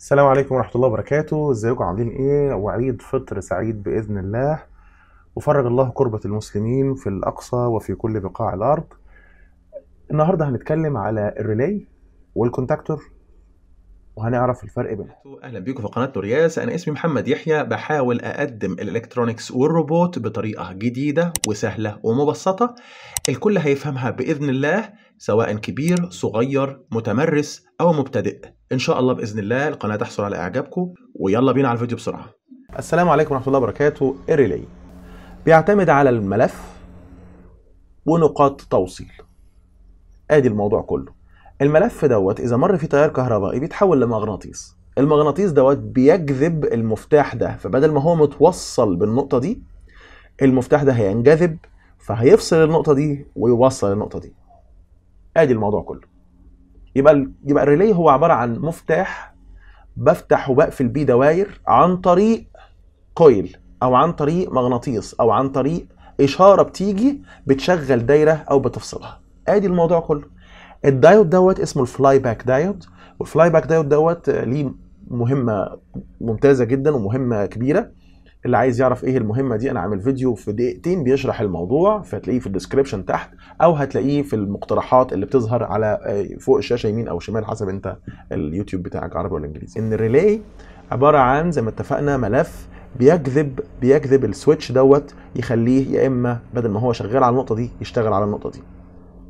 السلام عليكم ورحمة الله وبركاته ازيكم عاملين ايه وعيد فطر سعيد بإذن الله وفرج الله كربة المسلمين في الأقصى وفي كل بقاع الأرض النهاردة هنتكلم على الريلي والكونتاكتور وهنعرف الفرق بينهم اهلا بيكم في قناه رياس انا اسمي محمد يحيى بحاول اقدم الالكترونكس والروبوت بطريقه جديده وسهله ومبسطه الكل هيفهمها باذن الله سواء كبير صغير متمرس او مبتدئ ان شاء الله باذن الله القناه تحصل على اعجابكم ويلا بينا على الفيديو بسرعه السلام عليكم ورحمه الله وبركاته الريلي بيعتمد على الملف ونقاط توصيل ادي الموضوع كله الملف دوت اذا مر فيه تيار كهربائي بيتحول لمغناطيس المغناطيس دوت بيجذب المفتاح ده فبدل ما هو متوصل بالنقطه دي المفتاح ده هينجذب فهيفصل النقطه دي ويوصل النقطه دي ادي الموضوع كله يبقى يبقى الريلي هو عباره عن مفتاح بفتح وبقفل بيه دواير عن طريق كويل او عن طريق مغناطيس او عن طريق اشاره بتيجي بتشغل دايره او بتفصلها ادي الموضوع كله الدايود دوت اسمه الفلاي باك دايود والفلاي باك دايود دوت آه، ليه مهمه ممتازه جدا ومهمه كبيره اللي عايز يعرف ايه المهمه دي انا عامل فيديو في دقيقتين بيشرح الموضوع فهتلاقيه في الديسكربشن تحت او هتلاقيه في المقترحات اللي بتظهر على آه، فوق الشاشه يمين او شمال حسب انت اليوتيوب بتاعك عربي ولا انجليزي ان الريلاي عباره عن زي ما اتفقنا ملف بيجذب بيجذب السويتش دوت يخليه يا اما بدل ما هو شغال على النقطه دي يشتغل على النقطه دي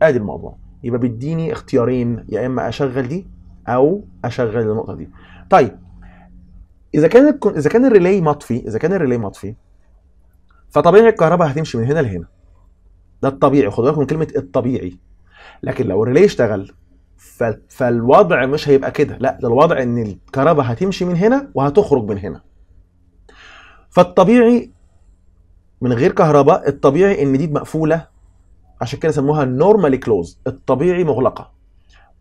ادي الموضوع يبقى بيديني اختيارين يا اما اشغل دي او اشغل النقطه دي طيب اذا كان اذا كان الريلي مطفي اذا كان الريلي مطفي فطبيعي الكهرباء هتمشي من هنا لهنا ده الطبيعي خدوا بالكم من كلمه الطبيعي لكن لو الريلي اشتغل فالوضع مش هيبقى كده لا ده الوضع ان الكهرباء هتمشي من هنا وهتخرج من هنا فالطبيعي من غير كهرباء الطبيعي ان دي مقفوله عشان كده سموها نورمالي كلوز الطبيعي مغلقه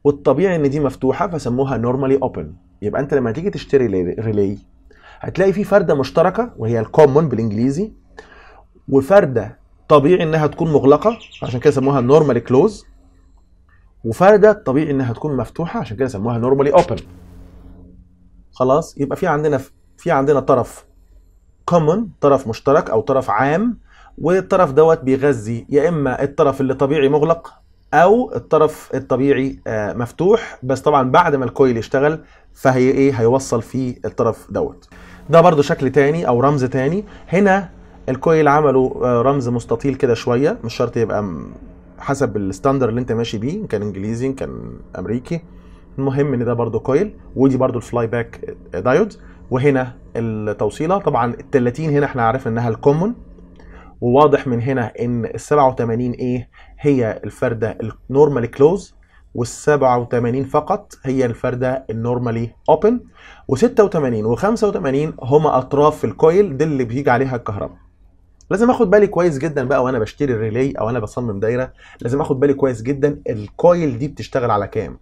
والطبيعي ان دي مفتوحه فسموها نورمالي اوبن يبقى انت لما تيجي تشتري ريلي هتلاقي في فرده مشتركه وهي الكومون بالانجليزي وفرده طبيعي انها تكون مغلقه عشان كده سموها نورمالي كلوز وفرده طبيعي انها تكون مفتوحه عشان كده سموها نورمالي اوبن خلاص يبقى في عندنا في عندنا طرف كومون طرف مشترك او طرف عام والطرف دوت بيغذي يا اما الطرف اللي طبيعي مغلق او الطرف الطبيعي آه، مفتوح بس طبعا بعد ما الكويل يشتغل فهي ايه هيوصل في الطرف دوت ده برضو شكل تاني او رمز تاني هنا الكويل عملوا آه، رمز مستطيل كده شويه مش شرط يبقى حسب الستاندر اللي انت ماشي بيه ان كان انجليزي ان كان امريكي المهم ان ده برضو كويل ودي برضو الفلاي باك دايود وهنا التوصيله طبعا ال 30 هنا احنا عارف انها الكومون وواضح من هنا ان ال 87 ايه هي الفرده النورمالي كلوز وال 87 فقط هي الفرده النورمالي اوبن و86 و85 هما اطراف الكويل دي اللي بيجي عليها الكهرباء لازم اخد بالي كويس جدا بقى وانا بشتري الريلي او انا بصمم دايره لازم اخد بالي كويس جدا الكويل دي بتشتغل على كام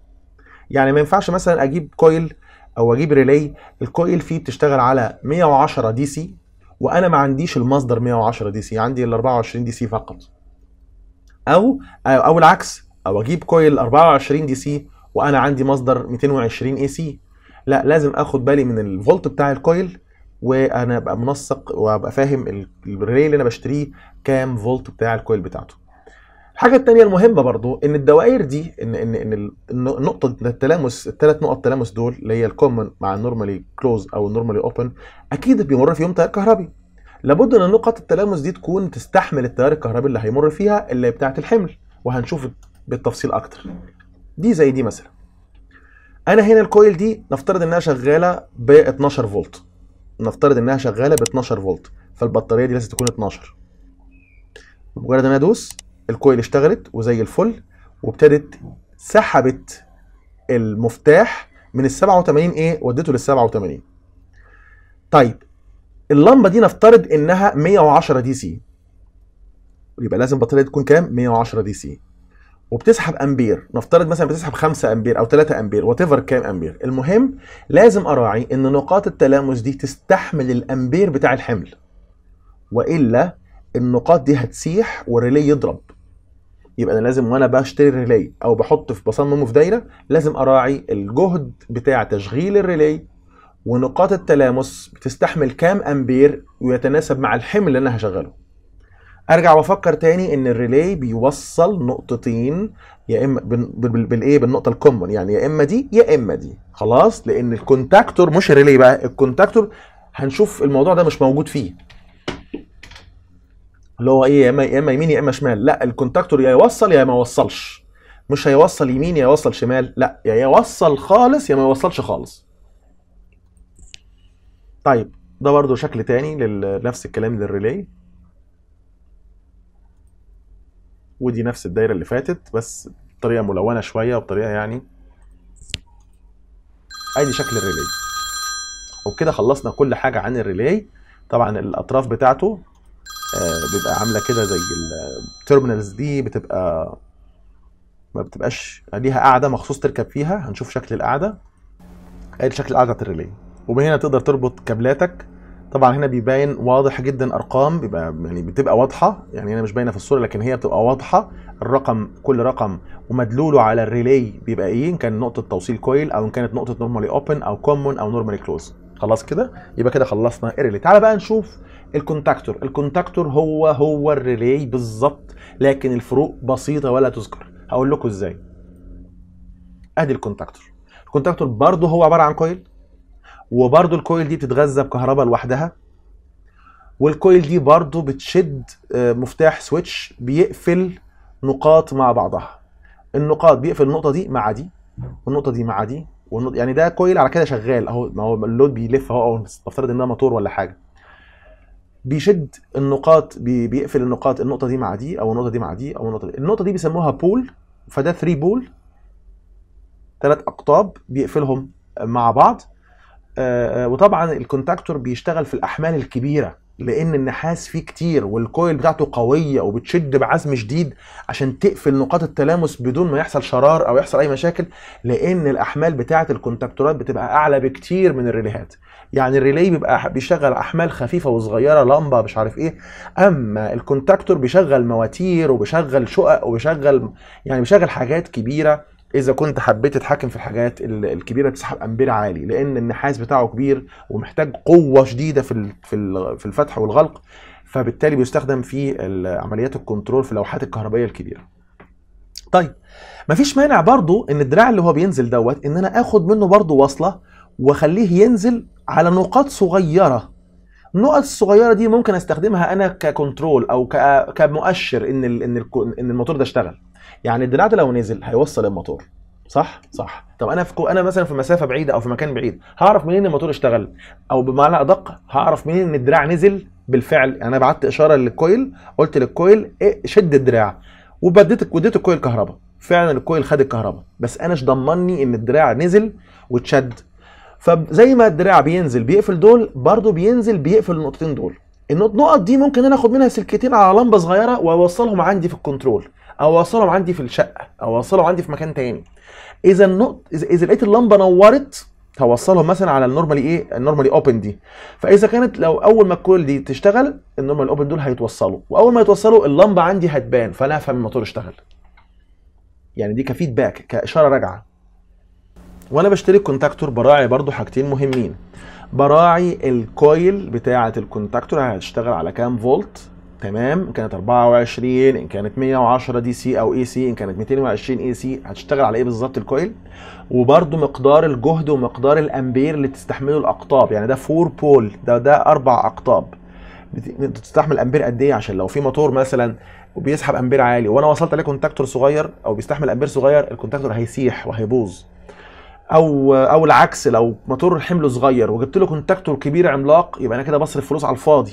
يعني ما ينفعش مثلا اجيب كويل او اجيب ريلي الكويل فيه بتشتغل على 110 دي سي وانا ما عنديش المصدر 110 دي سي عندي ال 24 دي سي فقط او او العكس او اجيب كويل 24 دي سي وانا عندي مصدر 220 اي سي لا لازم اخد بالي من الفولت بتاع الكويل وانا ابقى منسق وابقى فاهم الريلي اللي انا بشتريه كام فولت بتاع الكويل بتاعته الحاجه التانية المهمه برضو ان الدوائر دي ان ان ان النقطه التلامس الثلاث نقط التلامس دول اللي هي الكومن مع النورمالي كلوز او النورمالي اوبن اكيد بيمر فيهم تيار كهربي لابد ان نقط التلامس دي تكون تستحمل التيار الكهربي اللي هيمر فيها اللي بتاعه الحمل وهنشوف بالتفصيل اكتر دي زي دي مثلا انا هنا الكويل دي نفترض انها شغاله ب 12 فولت نفترض انها شغاله ب 12 فولت فالبطاريه دي لازم تكون 12 بمجرد ان انا ادوس الكويل اشتغلت وزي الفل وابتدت سحبت المفتاح من ال 87 ايه ودته لل 87 طيب اللمبه دي نفترض انها 110 دي سي يبقى لازم البطاريه تكون كام 110 دي سي وبتسحب امبير نفترض مثلا بتسحب 5 امبير او 3 امبير وات ايفر كام امبير المهم لازم اراعي ان نقاط التلامس دي تستحمل الامبير بتاع الحمل والا النقاط دي هتسيح والريلي يضرب يبقى انا لازم وانا بشتري الريلي او بحط في بصممه في دايره لازم اراعي الجهد بتاع تشغيل الريلي ونقاط التلامس بتستحمل كام امبير ويتناسب مع الحمل اللي انا هشغله ارجع وافكر تاني ان الريلي بيوصل نقطتين يا اما بالايه بالنقطه الكومون يعني يا اما دي يا اما دي خلاص لان الكونتاكتور مش الريلي بقى الكونتاكتور هنشوف الموضوع ده مش موجود فيه اللي هو ايه يا اما يمين يا اما شمال لا الكونتاكتور يا يوصل يا ما يوصلش مش هيوصل يمين يا يوصل شمال لا يا يوصل خالص يا ما يوصلش خالص طيب ده برضو شكل تاني لنفس الكلام للريلي ودي نفس الدايره اللي فاتت بس بطريقه ملونه شويه وبطريقه يعني ادي شكل الريلي وبكده خلصنا كل حاجه عن الريلي طبعا الاطراف بتاعته آه، بيبقى عامله كده زي التيرمينالز دي بتبقى ما بتبقاش ليها قاعده مخصوص تركب فيها هنشوف شكل القاعده ادي شكل القاعده بتاعت الريلي هنا تقدر تربط كابلاتك طبعا هنا بيبين واضح جدا ارقام بيبقى يعني بتبقى واضحه يعني هنا مش باينه في الصوره لكن هي بتبقى واضحه الرقم كل رقم ومدلوله على الريلي بيبقى ايه ان كان نقطه توصيل كويل او ان كانت نقطه نورمالي اوبن او كومون او نورمالي كلوز خلاص كده يبقى كده خلصنا الريلي تعال بقى نشوف الكونتاكتور الكونتاكتور هو هو الريلي بالظبط لكن الفروق بسيطه ولا تذكر هقول لكم ازاي ادي الكونتاكتور الكونتاكتور برضه هو عباره عن كويل وبرضه الكويل دي بتتغذى بكهرباء لوحدها والكويل دي برضه بتشد آه، مفتاح سويتش بيقفل نقاط مع بعضها النقاط بيقفل النقطه دي مع دي والنقطه دي مع دي والنقطة يعني ده كويل على كده شغال اهو ما هو اللود بيلف اهو نفترض ان ده موتور ولا حاجه بيشد النقاط بي بيقفل النقاط النقطه دي مع دي او النقطه دي مع دي او النقطه دي النقطه دي بيسموها بول فده 3 بول ثلاث اقطاب بيقفلهم مع بعض آه، آه، وطبعا الكونتاكتور بيشتغل في الاحمال الكبيره لان النحاس فيه كتير والكويل بتاعته قويه وبتشد بعزم شديد عشان تقفل نقاط التلامس بدون ما يحصل شرار او يحصل اي مشاكل لان الاحمال بتاعه الكونتاكتورات بتبقى اعلى بكتير من الريليهات يعني الريلي بيبقى بيشغل احمال خفيفه وصغيره لمبه مش عارف ايه اما الكونتاكتور بيشغل مواتير وبيشغل شقق وبيشغل يعني بيشغل حاجات كبيره اذا كنت حبيت تتحكم في الحاجات الكبيره تسحب امبير عالي لان النحاس بتاعه كبير ومحتاج قوه شديده في في الفتح والغلق فبالتالي بيستخدم في عمليات الكنترول في اللوحات الكهربائيه الكبيره طيب مفيش مانع برضو ان الدراع اللي هو بينزل دوت ان انا اخد منه برضو وصله واخليه ينزل على نقاط صغيره النقط الصغيره دي ممكن استخدمها انا ككنترول او كمؤشر ان ان ان الموتور ده اشتغل يعني الدراع ده لو نزل هيوصل الموتور صح صح طب انا في انا مثلا في مسافه بعيده او في مكان بعيد هعرف منين ان الموتور اشتغل او بمعنى ادق هعرف منين ان الدراع نزل بالفعل يعني انا بعت اشاره للكويل قلت للكويل إيه شد الدراع وبديت وديت الكويل كهرباء فعلا الكويل خد الكهرباء بس انا مش ضمني ان الدراع نزل واتشد فزي ما الدراع بينزل بيقفل دول برضه بينزل بيقفل النقطتين دول النقط دي ممكن انا اخد منها سلكتين على لمبه صغيره واوصلهم عندي في الكنترول اوصلهم عندي في الشقه اوصلهم عندي في مكان تاني اذا النقط اذا لقيت اللمبه نورت هوصلهم مثلا على النورمالي ايه النورمالي اوبن دي فاذا كانت لو اول ما الكول دي تشتغل النورمال اوبن دول هيتوصلوا واول ما يتوصلوا اللمبه عندي هتبان فانا افهم الموتور اشتغل يعني دي كفيدباك كاشاره راجعه وانا بشتري الكونتاكتور براعي برضو حاجتين مهمين براعي الكويل بتاعه الكونتاكتور هتشتغل على كام فولت تمام ان كانت 24 ان كانت 110 دي سي او اي سي ان كانت 220 اي سي هتشتغل على ايه بالظبط الكويل وبرده مقدار الجهد ومقدار الامبير اللي تستحمله الاقطاب يعني ده فور بول ده ده اربع اقطاب بتستحمل امبير قد ايه عشان لو في موتور مثلا وبيسحب امبير عالي وانا وصلت عليه كونتاكتور صغير او بيستحمل امبير صغير الكونتاكتور هيسيح وهيبوظ او او العكس لو موتور حمله صغير وجبت له كونتاكتور كبير عملاق يبقى انا كده بصرف فلوس على الفاضي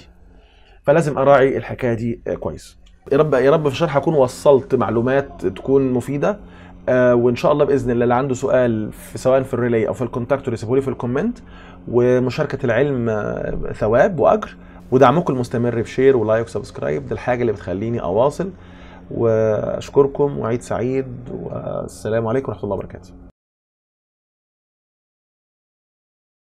فلازم اراعي الحكايه دي آه، كويس يا رب يا رب في الشرح اكون وصلت معلومات تكون مفيده آه، وان شاء الله باذن الله اللي عنده سؤال في سواء في الريلي او في الكونتاكتور يسيبه لي في الكومنت ومشاركه العلم آه، ثواب واجر ودعمكم المستمر بشير ولايك وسبسكرايب دي الحاجه اللي بتخليني اواصل واشكركم وعيد سعيد والسلام عليكم ورحمه الله وبركاته